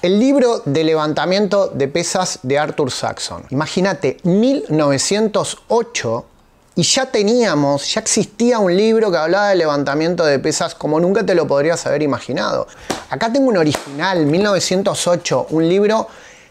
El libro de levantamiento de pesas de Arthur Saxon. Imagínate, 1908 y ya teníamos, ya existía un libro que hablaba de levantamiento de pesas como nunca te lo podrías haber imaginado. Acá tengo un original, 1908, un libro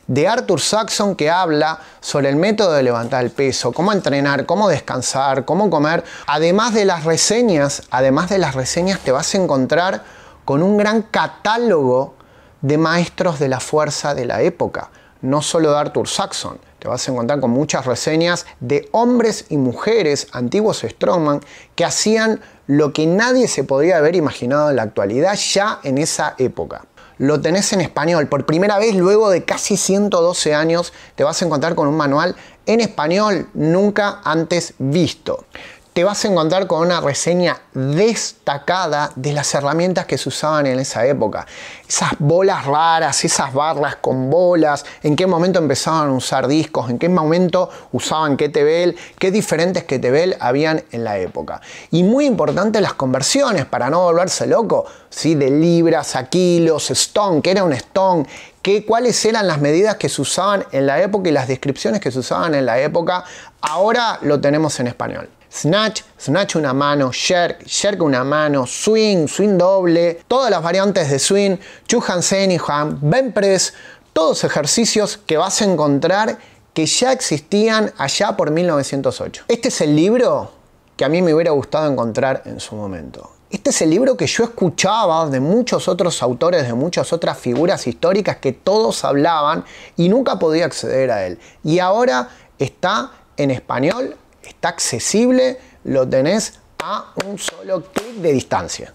de Arthur Saxon que habla sobre el método de levantar el peso, cómo entrenar, cómo descansar, cómo comer. Además de las reseñas, además de las reseñas te vas a encontrar con un gran catálogo de maestros de la fuerza de la época, no solo de Arthur Saxon. Te vas a encontrar con muchas reseñas de hombres y mujeres antiguos strongman que hacían lo que nadie se podría haber imaginado en la actualidad ya en esa época. Lo tenés en español. Por primera vez, luego de casi 112 años, te vas a encontrar con un manual en español nunca antes visto te vas a encontrar con una reseña destacada de las herramientas que se usaban en esa época. Esas bolas raras, esas barras con bolas, en qué momento empezaban a usar discos, en qué momento usaban KTBL, qué diferentes KTBL habían en la época. Y muy importante las conversiones, para no volverse loco, ¿sí? de libras a kilos, stone, que era un stone, qué cuáles eran las medidas que se usaban en la época y las descripciones que se usaban en la época. Ahora lo tenemos en español. Snatch, snatch una mano, jerk, jerk una mano, swing, swing doble, todas las variantes de swing, Chuhan Senihan, Ben Press, todos ejercicios que vas a encontrar que ya existían allá por 1908. Este es el libro que a mí me hubiera gustado encontrar en su momento. Este es el libro que yo escuchaba de muchos otros autores, de muchas otras figuras históricas que todos hablaban y nunca podía acceder a él. Y ahora está en español está accesible, lo tenés a un solo clic de distancia.